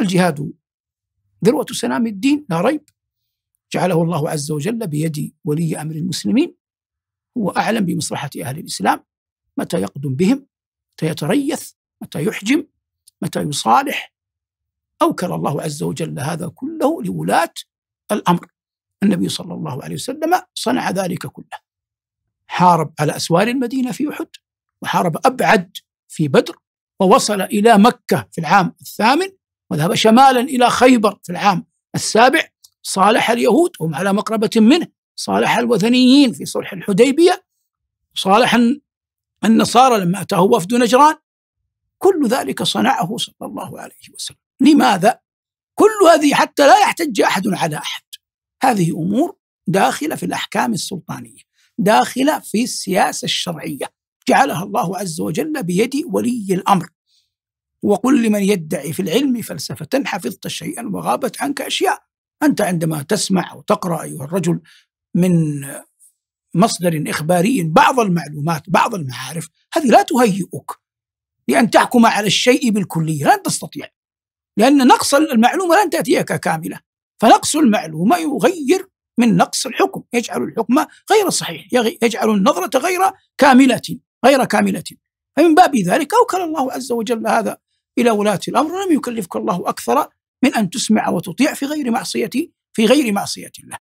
الجهاد ذروة سلام الدين لا ريب جعله الله عز وجل بيد ولي أمر المسلمين هو أعلم بمصلحة أهل الإسلام متى يقدم بهم متى يتريث متى يحجم متى يصالح أوكل الله عز وجل هذا كله لولاة الأمر النبي صلى الله عليه وسلم صنع ذلك كله حارب على أسوار المدينة في أحد وحارب أبعد في بدر ووصل إلى مكة في العام الثامن وذهب شمالا إلى خيبر في العام السابع صالح اليهود هم على مقربة منه صالح الوثنيين في صلح الحديبية صالح النصارى لما أتاه وفد نجران كل ذلك صنعه صلى الله عليه وسلم لماذا؟ كل هذه حتى لا يحتج أحد على أحد هذه أمور داخلة في الأحكام السلطانية داخلة في السياسة الشرعية جعلها الله عز وجل بيد ولي الأمر وقل لمن يدعي في العلم فلسفة حفظت شيئا وغابت عنك أشياء أنت عندما تسمع وتقرأ أيها الرجل من مصدر إخباري بعض المعلومات بعض المعارف هذه لا تهيئك لأن تحكم على الشيء بالكلية لا تستطيع لأن نقص المعلومة لن تأتيك كاملة فنقص المعلومة يغير من نقص الحكم يجعل الحكم غير صحيح يجعل النظرة غير كاملة غير كاملة فمن باب ذلك أوكل الله عز وجل هذا إلى ولاة الأمر لم يكلفك الله أكثر من أن تسمع وتطيع في غير معصية في غير معصية الله